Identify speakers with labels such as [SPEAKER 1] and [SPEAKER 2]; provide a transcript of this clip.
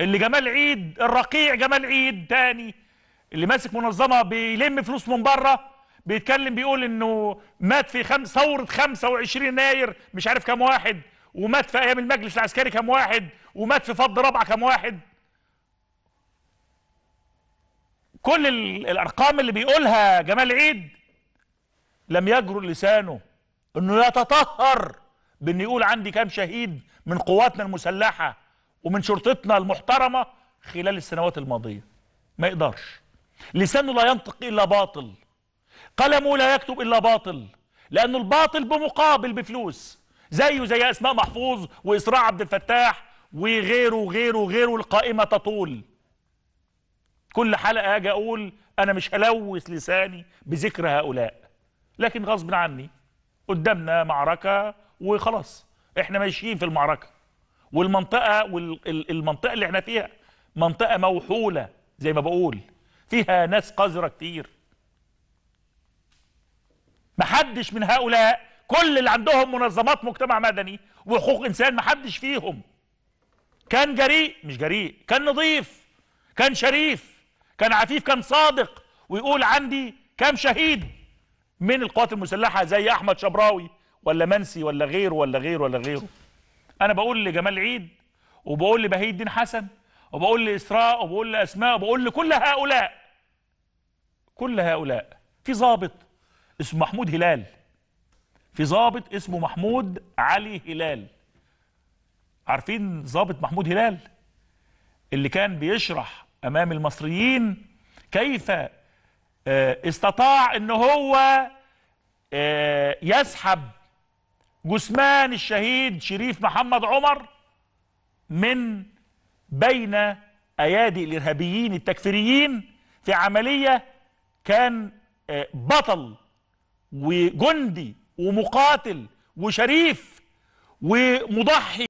[SPEAKER 1] اللي جمال عيد الرقيع جمال عيد تاني اللي ماسك منظمه بيلم فلوس من بره بيتكلم بيقول انه مات في خم... ثوره 25 يناير مش عارف كام واحد ومات في ايام المجلس العسكري كام واحد ومات في فض رابعه كام واحد كل ال... الارقام اللي بيقولها جمال عيد لم يجرؤ لسانه انه يتطهر بانه يقول عندي كام شهيد من قواتنا المسلحه ومن شرطتنا المحترمة خلال السنوات الماضية ما يقدرش لسانه لا ينطق إلا باطل قلمه لا يكتب إلا باطل لأنه الباطل بمقابل بفلوس زيه زي أسماء محفوظ وإسراء عبد الفتاح وغيره وغيره وغيره القائمة تطول كل حلقة أجي أقول أنا مش هلوث لساني بذكر هؤلاء لكن غصب عني قدامنا معركة وخلاص احنا ماشيين في المعركة والمنطقه والمنطقه اللي احنا فيها منطقه موحوله زي ما بقول فيها ناس قذره كتير محدش من هؤلاء كل اللي عندهم منظمات مجتمع مدني وحقوق انسان محدش فيهم كان جريء مش جريء كان نظيف كان شريف كان عفيف كان صادق ويقول عندي كام شهيد من القوات المسلحه زي احمد شبراوي ولا منسي ولا غيره ولا غيره ولا غيره انا بقول لجمال عيد وبقول لبهي الدين حسن وبقول لاسراء وبقول لاسماء وبقول لكل هؤلاء كل هؤلاء في ضابط اسمه محمود هلال في ضابط اسمه محمود علي هلال عارفين ضابط محمود هلال اللي كان بيشرح امام المصريين كيف آه، استطاع ان هو آه، يسحب جثمان الشهيد شريف محمد عمر من بين ايادي الارهابيين التكفيريين في عمليه كان آه، بطل وجندي ومقاتل وشريف ومضحي